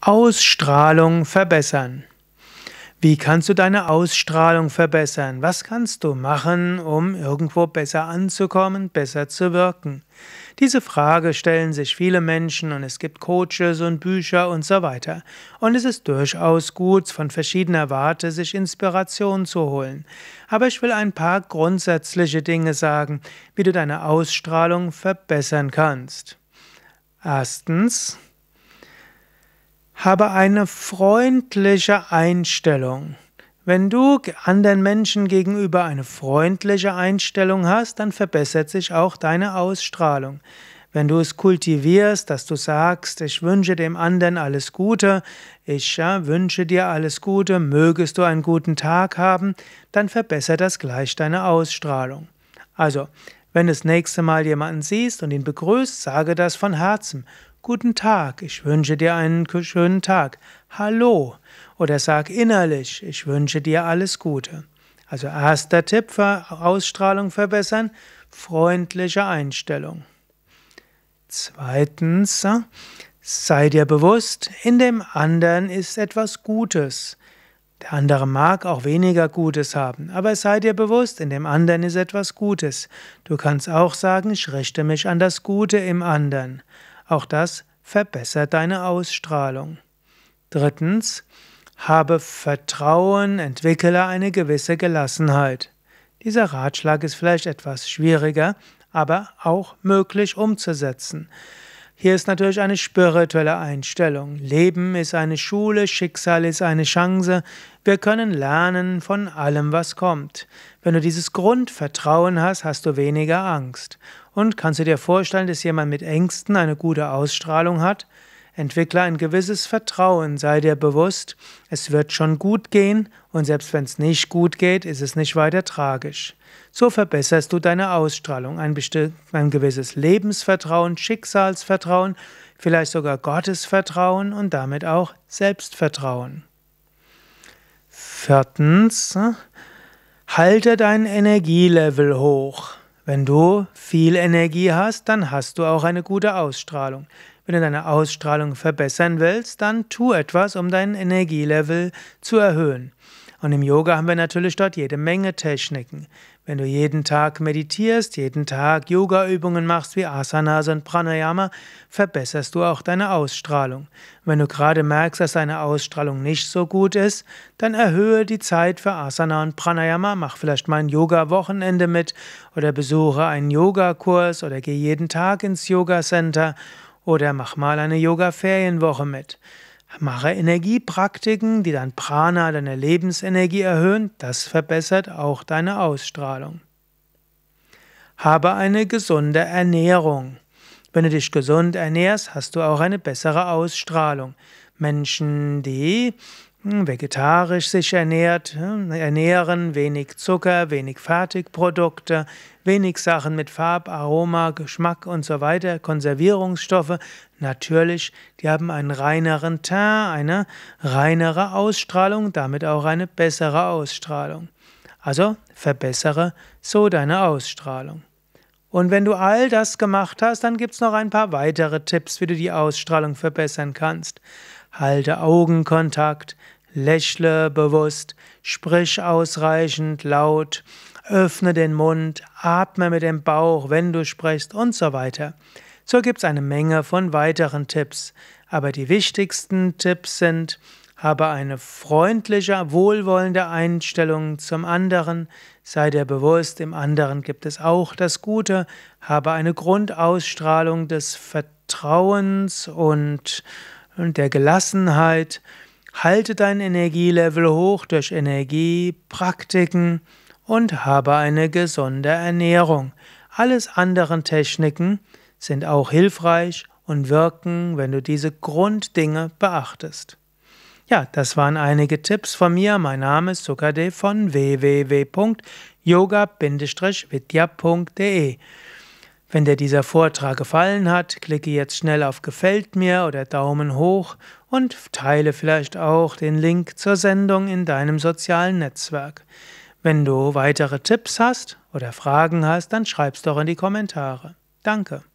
Ausstrahlung verbessern. Wie kannst du deine Ausstrahlung verbessern? Was kannst du machen, um irgendwo besser anzukommen, besser zu wirken? Diese Frage stellen sich viele Menschen und es gibt Coaches und Bücher und so weiter. Und es ist durchaus gut, von verschiedener Warte sich Inspiration zu holen. Aber ich will ein paar grundsätzliche Dinge sagen, wie du deine Ausstrahlung verbessern kannst. Erstens, habe eine freundliche Einstellung. Wenn du anderen Menschen gegenüber eine freundliche Einstellung hast, dann verbessert sich auch deine Ausstrahlung. Wenn du es kultivierst, dass du sagst, ich wünsche dem anderen alles Gute, ich ja, wünsche dir alles Gute, mögest du einen guten Tag haben, dann verbessert das gleich deine Ausstrahlung. Also, wenn du das nächste Mal jemanden siehst und ihn begrüßt, sage das von Herzen. Guten Tag, ich wünsche dir einen schönen Tag. Hallo. Oder sag innerlich, ich wünsche dir alles Gute. Also erster Tipp für Ausstrahlung verbessern, freundliche Einstellung. Zweitens, äh, sei dir bewusst, in dem anderen ist etwas Gutes. Der andere mag auch weniger Gutes haben, aber sei dir bewusst, in dem anderen ist etwas Gutes. Du kannst auch sagen, ich richte mich an das Gute im anderen. Auch das verbessert deine Ausstrahlung. Drittens, habe Vertrauen, entwickle eine gewisse Gelassenheit. Dieser Ratschlag ist vielleicht etwas schwieriger, aber auch möglich umzusetzen. Hier ist natürlich eine spirituelle Einstellung. Leben ist eine Schule, Schicksal ist eine Chance. Wir können lernen von allem, was kommt. Wenn du dieses Grundvertrauen hast, hast du weniger Angst. Und kannst du dir vorstellen, dass jemand mit Ängsten eine gute Ausstrahlung hat? Entwickle ein gewisses Vertrauen, sei dir bewusst, es wird schon gut gehen und selbst wenn es nicht gut geht, ist es nicht weiter tragisch. So verbesserst du deine Ausstrahlung, ein, ein gewisses Lebensvertrauen, Schicksalsvertrauen, vielleicht sogar Gottesvertrauen und damit auch Selbstvertrauen. Viertens, ne, halte dein Energielevel hoch. Wenn du viel Energie hast, dann hast du auch eine gute Ausstrahlung. Wenn du deine Ausstrahlung verbessern willst, dann tu etwas, um dein Energielevel zu erhöhen. Und im Yoga haben wir natürlich dort jede Menge Techniken. Wenn du jeden Tag meditierst, jeden Tag Yoga-Übungen machst wie Asanas und Pranayama, verbesserst du auch deine Ausstrahlung. Wenn du gerade merkst, dass deine Ausstrahlung nicht so gut ist, dann erhöhe die Zeit für Asana und Pranayama, mach vielleicht mal ein Yoga-Wochenende mit oder besuche einen Yogakurs oder geh jeden Tag ins Yoga-Center oder mach mal eine Yoga-Ferienwoche mit. Mache Energiepraktiken, die dein Prana, deine Lebensenergie erhöhen. Das verbessert auch deine Ausstrahlung. Habe eine gesunde Ernährung. Wenn du dich gesund ernährst, hast du auch eine bessere Ausstrahlung. Menschen, die hm, vegetarisch sich ernährt, hm, ernähren, wenig Zucker, wenig Fertigprodukte, wenig Sachen mit Farb, Aroma, Geschmack und so weiter, Konservierungsstoffe, natürlich, die haben einen reineren Teint, eine reinere Ausstrahlung, damit auch eine bessere Ausstrahlung. Also verbessere so deine Ausstrahlung. Und wenn du all das gemacht hast, dann gibt es noch ein paar weitere Tipps, wie du die Ausstrahlung verbessern kannst. Halte Augenkontakt, Lächle bewusst, sprich ausreichend laut, öffne den Mund, atme mit dem Bauch, wenn du sprichst und so weiter. So gibt es eine Menge von weiteren Tipps, aber die wichtigsten Tipps sind, habe eine freundliche, wohlwollende Einstellung zum anderen, sei dir bewusst, im anderen gibt es auch das Gute, habe eine Grundausstrahlung des Vertrauens und der Gelassenheit, Halte dein Energielevel hoch durch Energie, Praktiken und habe eine gesunde Ernährung. Alles anderen Techniken sind auch hilfreich und wirken, wenn du diese Grunddinge beachtest. Ja, das waren einige Tipps von mir. Mein Name ist Sukadev von www.yoga-vidya.de wenn dir dieser Vortrag gefallen hat, klicke jetzt schnell auf Gefällt mir oder Daumen hoch und teile vielleicht auch den Link zur Sendung in deinem sozialen Netzwerk. Wenn du weitere Tipps hast oder Fragen hast, dann schreib's doch in die Kommentare. Danke.